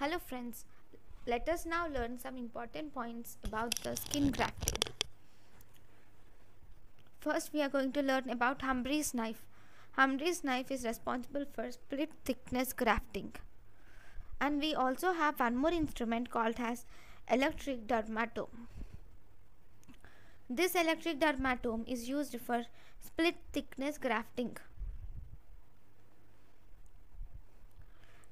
Hello friends, let us now learn some important points about the skin grafting. First we are going to learn about Humphreys knife. Humphreys knife is responsible for split thickness grafting. And we also have one more instrument called as electric dermatome. This electric dermatome is used for split thickness grafting.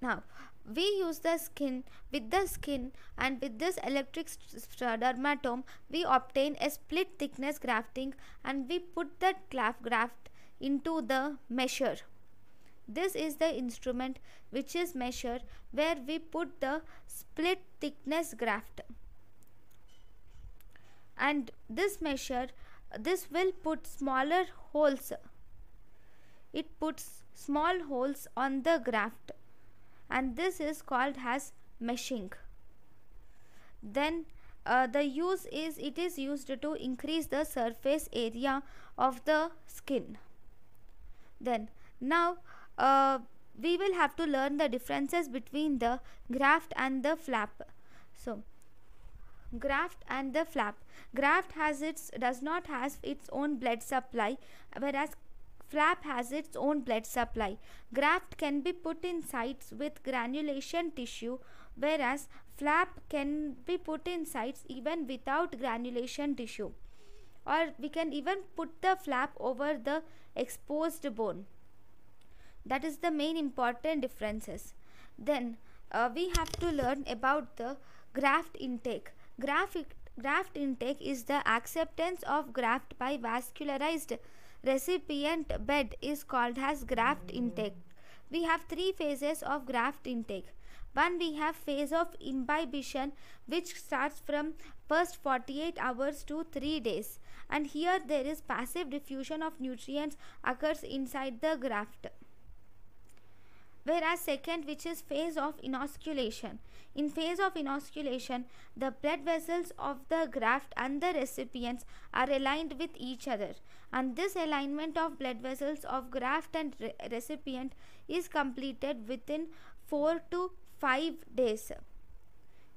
Now, we use the skin with the skin and with this electric stradermatome we obtain a split thickness grafting and we put that graft into the measure. This is the instrument which is measure where we put the split thickness graft and this measure this will put smaller holes it puts small holes on the graft and this is called as meshing then uh, the use is it is used to increase the surface area of the skin then now uh, we will have to learn the differences between the graft and the flap so graft and the flap graft has its does not has its own blood supply whereas Flap has its own blood supply. Graft can be put in sites with granulation tissue whereas flap can be put in sites even without granulation tissue or we can even put the flap over the exposed bone. That is the main important differences. Then uh, we have to learn about the graft intake. Graft, graft intake is the acceptance of graft by vascularized recipient bed is called as graft intake. We have three phases of graft intake. One we have phase of imbibition which starts from first 48 hours to 3 days and here there is passive diffusion of nutrients occurs inside the graft whereas second which is phase of inosculation. In phase of inosculation, the blood vessels of the graft and the recipients are aligned with each other and this alignment of blood vessels of graft and re recipient is completed within 4 to 5 days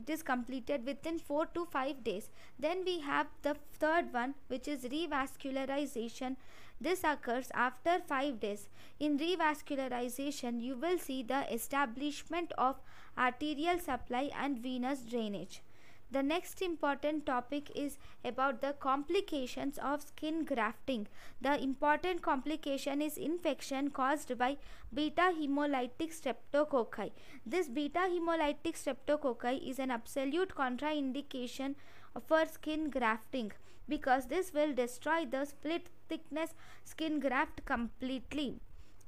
it is completed within 4 to 5 days then we have the third one which is revascularization this occurs after 5 days. In revascularization, you will see the establishment of arterial supply and venous drainage. The next important topic is about the complications of skin grafting. The important complication is infection caused by beta hemolytic streptococci. This beta hemolytic streptococci is an absolute contraindication for skin grafting because this will destroy the split thickness skin graft completely.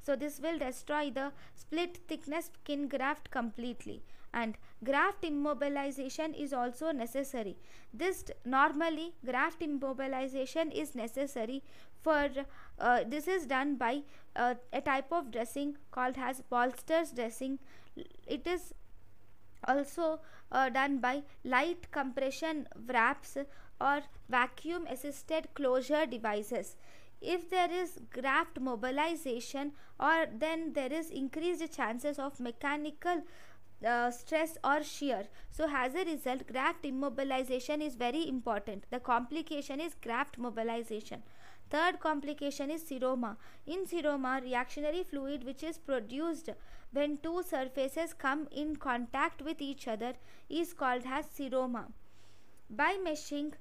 So this will destroy the split thickness skin graft completely and graft immobilization is also necessary. This normally graft immobilization is necessary for uh, this is done by uh, a type of dressing called as bolsters dressing. It is also uh, done by light compression wraps or vacuum assisted closure devices if there is graft mobilization or then there is increased chances of mechanical uh, stress or shear. So as a result, graft immobilization is very important. The complication is graft mobilization. Third complication is seroma. In seroma, reactionary fluid which is produced when two surfaces come in contact with each other is called as seroma. By meshing,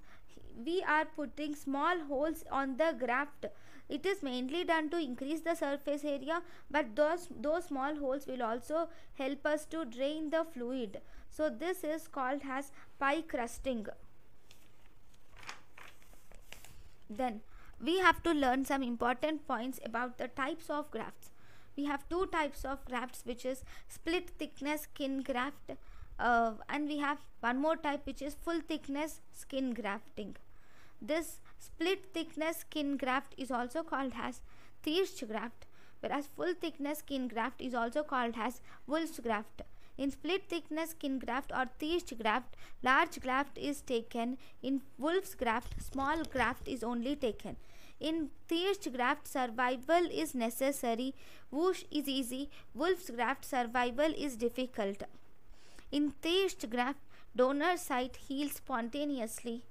we are putting small holes on the graft it is mainly done to increase the surface area but those those small holes will also help us to drain the fluid so this is called as pie crusting then we have to learn some important points about the types of grafts we have two types of grafts which is split thickness skin graft uh, and we have one more type which is full thickness skin grafting this split thickness skin graft is also called as Thirsch graft, whereas full thickness skin graft is also called as Wolf's graft. In split thickness skin graft or Thirsch graft, large graft is taken. In Wolf's graft, small graft is only taken. In Thirsch graft, survival is necessary. Whoosh is easy. Wolf's graft, survival is difficult. In Thirsch graft, donor site heals spontaneously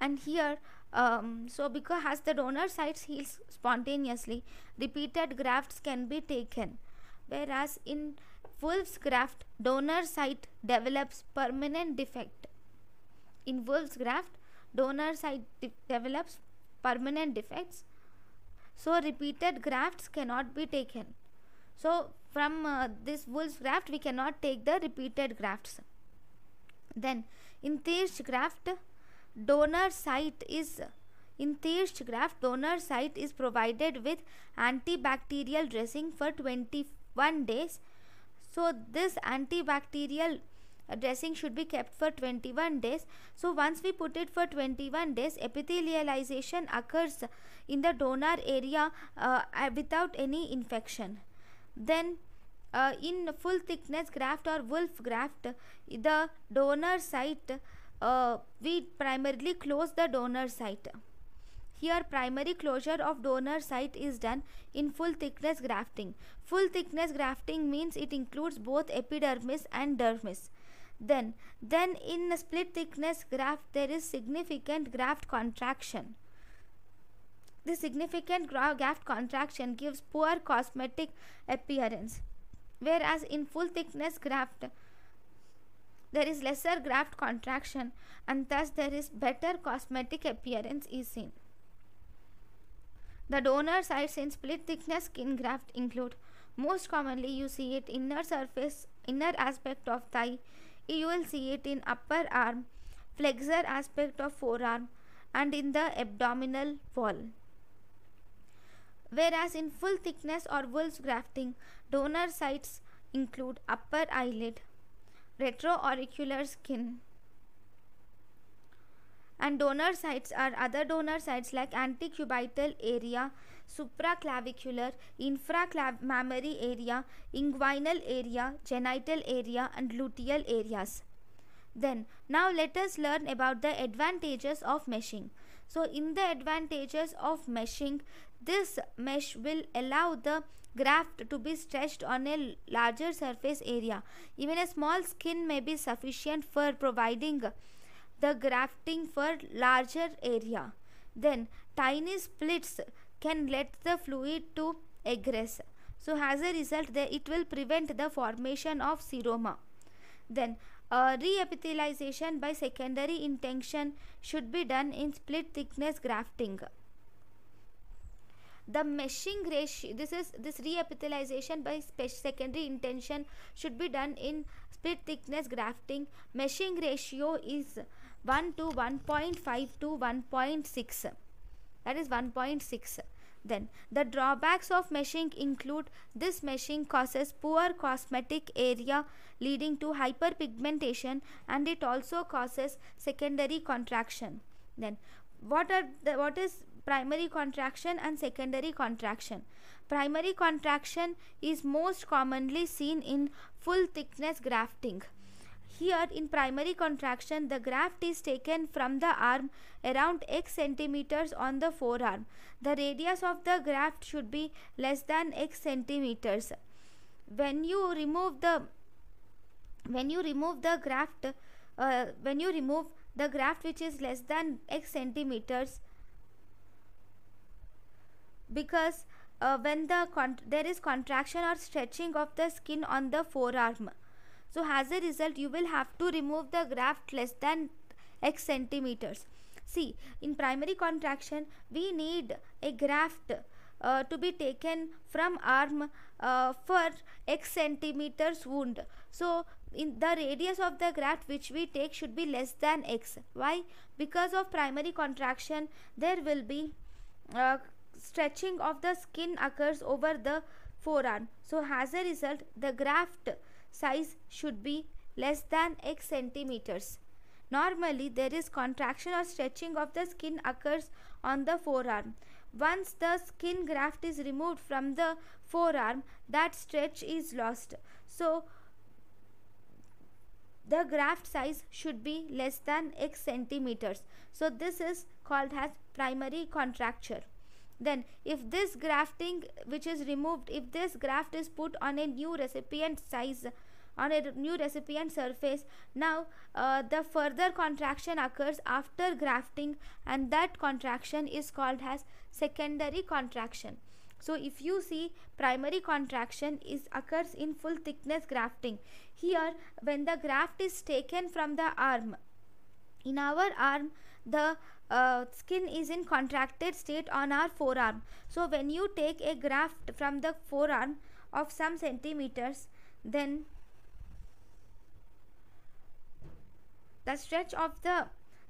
and here um, so because as the donor site heals spontaneously repeated grafts can be taken whereas in wolf's graft donor site develops permanent defect in wolf's graft donor site de develops permanent defects so repeated grafts cannot be taken so from uh, this wolf's graft we cannot take the repeated grafts then in this graft donor site is in Tirsch graft, donor site is provided with antibacterial dressing for 21 days. So this antibacterial dressing should be kept for 21 days. So once we put it for 21 days, epithelialization occurs in the donor area uh, uh without any infection. Then uh, in full thickness graft or wolf graft, the donor site uh, we primarily close the donor site. Here primary closure of donor site is done in full thickness grafting. Full thickness grafting means it includes both epidermis and dermis. Then, then in a split thickness graft there is significant graft contraction. The significant graft contraction gives poor cosmetic appearance. Whereas in full thickness graft, there is lesser graft contraction and thus there is better cosmetic appearance is seen. The donor sites in split thickness skin graft include most commonly you see it inner surface inner aspect of thigh you will see it in upper arm flexor aspect of forearm and in the abdominal wall whereas in full thickness or wolf's grafting donor sites include upper eyelid retroauricular skin. And donor sites are other donor sites like antecubital area, supraclavicular, inframammary area, inguinal area, genital area and luteal areas. Then now let us learn about the advantages of meshing. So in the advantages of meshing, this mesh will allow the graft to be stretched on a larger surface area. Even a small skin may be sufficient for providing the grafting for larger area. Then tiny splits can let the fluid to egress. So as a result, they, it will prevent the formation of seroma. Then uh, reepithelialization by secondary intention should be done in split thickness grafting the meshing ratio this is this reepithelialization by secondary intention should be done in split thickness grafting meshing ratio is 1 to 1.5 to 1.6 that is 1.6 then the drawbacks of meshing include this meshing causes poor cosmetic area leading to hyperpigmentation and it also causes secondary contraction then what are the what is primary contraction and secondary contraction. Primary contraction is most commonly seen in full thickness grafting. Here in primary contraction, the graft is taken from the arm around x centimeters on the forearm. The radius of the graft should be less than x centimeters. When you remove the when you remove the graft, uh, when you remove the graft which is less than x centimeters, because uh, when the there is contraction or stretching of the skin on the forearm so as a result you will have to remove the graft less than x centimeters see in primary contraction we need a graft uh, to be taken from arm uh, for x centimeters wound so in the radius of the graft which we take should be less than x why because of primary contraction there will be uh, stretching of the skin occurs over the forearm. So as a result, the graft size should be less than x centimeters. Normally, there is contraction or stretching of the skin occurs on the forearm. Once the skin graft is removed from the forearm, that stretch is lost. So, the graft size should be less than x centimeters. So, this is called as primary contracture then if this grafting which is removed if this graft is put on a new recipient size on a new recipient surface now uh, the further contraction occurs after grafting and that contraction is called as secondary contraction so if you see primary contraction is occurs in full thickness grafting here when the graft is taken from the arm in our arm the uh, skin is in contracted state on our forearm. So when you take a graft from the forearm of some centimeters, then the stretch of the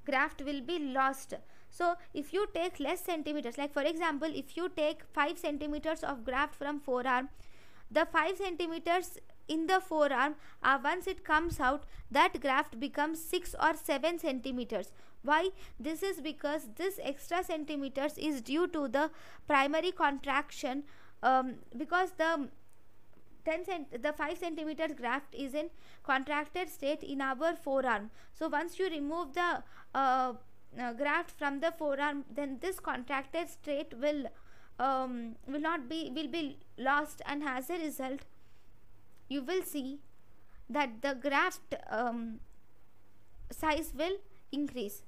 graft will be lost. So if you take less centimeters, like for example, if you take 5 centimeters of graft from forearm, the 5 centimeters in the forearm uh, once it comes out that graft becomes 6 or 7 centimeters why this is because this extra centimeters is due to the primary contraction um, because the 10 cent the 5 centimeters graft is in contracted state in our forearm so once you remove the uh, uh, graft from the forearm then this contracted state will um, will not be will be lost and as a result you will see that the graft um, size will increase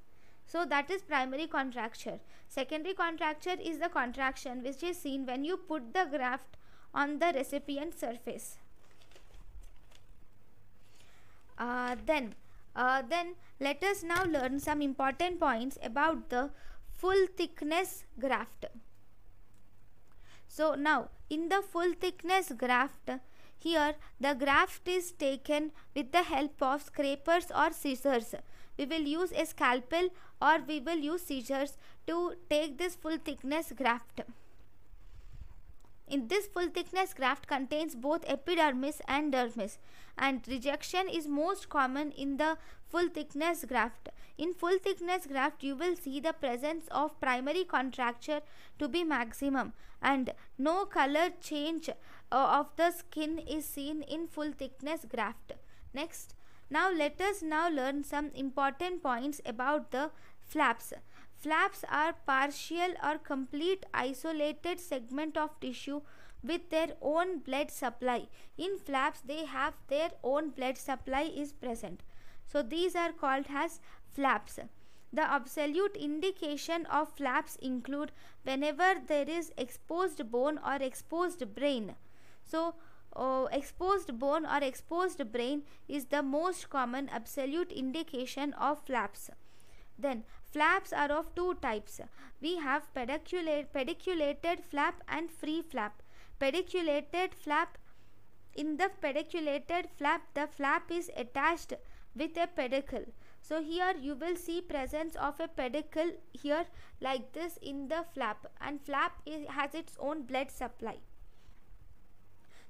so that is primary contracture secondary contracture is the contraction which is seen when you put the graft on the recipient surface uh, then uh, then let us now learn some important points about the full thickness graft so now in the full thickness graft here the graft is taken with the help of scrapers or scissors. We will use a scalpel or we will use scissors to take this full thickness graft. In this full thickness graft contains both epidermis and dermis and rejection is most common in the full thickness graft. In full thickness graft you will see the presence of primary contracture to be maximum and no color change uh, of the skin is seen in full thickness graft. Next, now let us now learn some important points about the flaps. Flaps are partial or complete isolated segment of tissue with their own blood supply. In flaps they have their own blood supply is present. So these are called as flaps. The absolute indication of flaps include whenever there is exposed bone or exposed brain. So uh, exposed bone or exposed brain is the most common absolute indication of flaps. Then flaps are of two types. We have pediculate, pediculated flap and free flap. Pediculated flap in the pediculated flap the flap is attached with a pedicle. So here you will see presence of a pedicle here like this in the flap and flap is, has its own blood supply.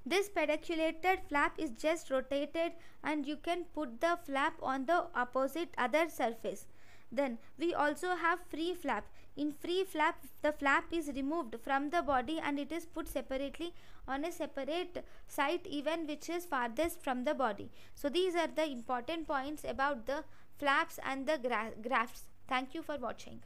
This pediculated flap is just rotated and you can put the flap on the opposite other surface. Then we also have free flap. In free flap, the flap is removed from the body and it is put separately on a separate site even which is farthest from the body. So these are the important points about the flaps and the gra grafts. Thank you for watching.